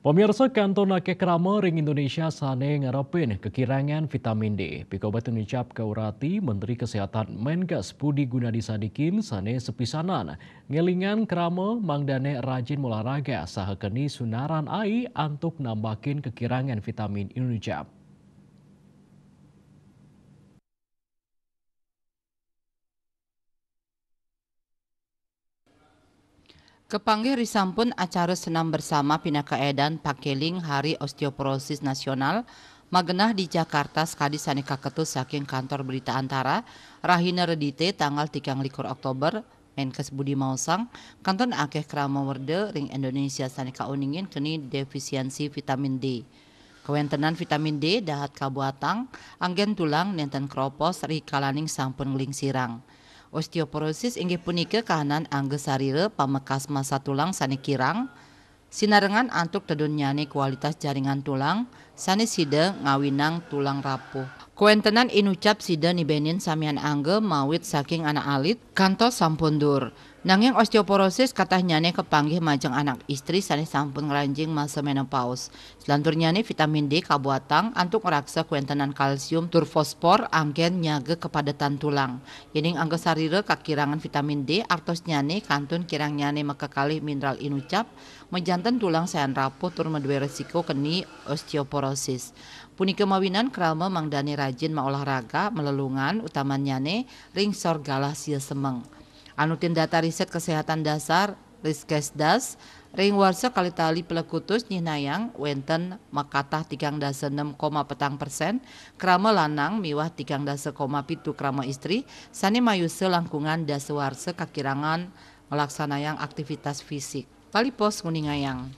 Pemirsa kantor nake krama ring Indonesia sane ngarepin kekirangan vitamin D. Pikobat unicap kaurati Menteri Kesehatan Menkes Budi Gunadi Sadikin sane sepisanan. Ngelingan krama mangdane rajin olahraga sahakeni sunaran ai antuk nambahin kekirangan vitamin Indonesia. Kepanggih risampun acara senam bersama Edan pakeling Hari Osteoporosis Nasional Magenah di Jakarta Skadi saneka ketus saking kantor berita antara Rahina Redite tanggal 3 likur Oktober Menkes Budi Mausang kanton akeh krama werde ring Indonesia saneka uningin keni defisiensi vitamin D kewentenan vitamin D dahat kabuatang anggen tulang nenten kropos ri kalaning sampun ngeling sirang Osteoporosis inggih punika kahanan angge sarire pamekas masa tulang sani kirang, sinarengan antuk tedunyani kualitas jaringan tulang, sani sida ngawinang tulang rapuh. Kuentenan inucap sida nibenin samian angge mawit saking anak alit, kantos sampundur. Nanging osteoporosis katah nyane kepanggih majeng anak istri sani sampun ngelanjing masa menopause. Selantur nyane vitamin D kabuatang antuk ngeraksa kuentenan kalsium tur turfospor anggen nyage kepadatan tulang. Yening angge sarire kakirangan vitamin D artos nyane kantun kirang nyane kali mineral inucap menjantan tulang sayan rapuh tur medue resiko keni osteoporosis. Puni mawinan kerama mangdani rajin maolahraga melelungan utamanya ne ring sorgalah sia semeng. Anutin data riset kesehatan dasar Riskesdas, Ring warsa kali tali pelekutus nyinayang wenten makatah tigang dasa 6, petang persen krama lanang miwah tigang dasa koma pitu krama istri sani mayuse langkungan dasa warsa kakirangan melaksanayang aktivitas fisik tali pos kuningayang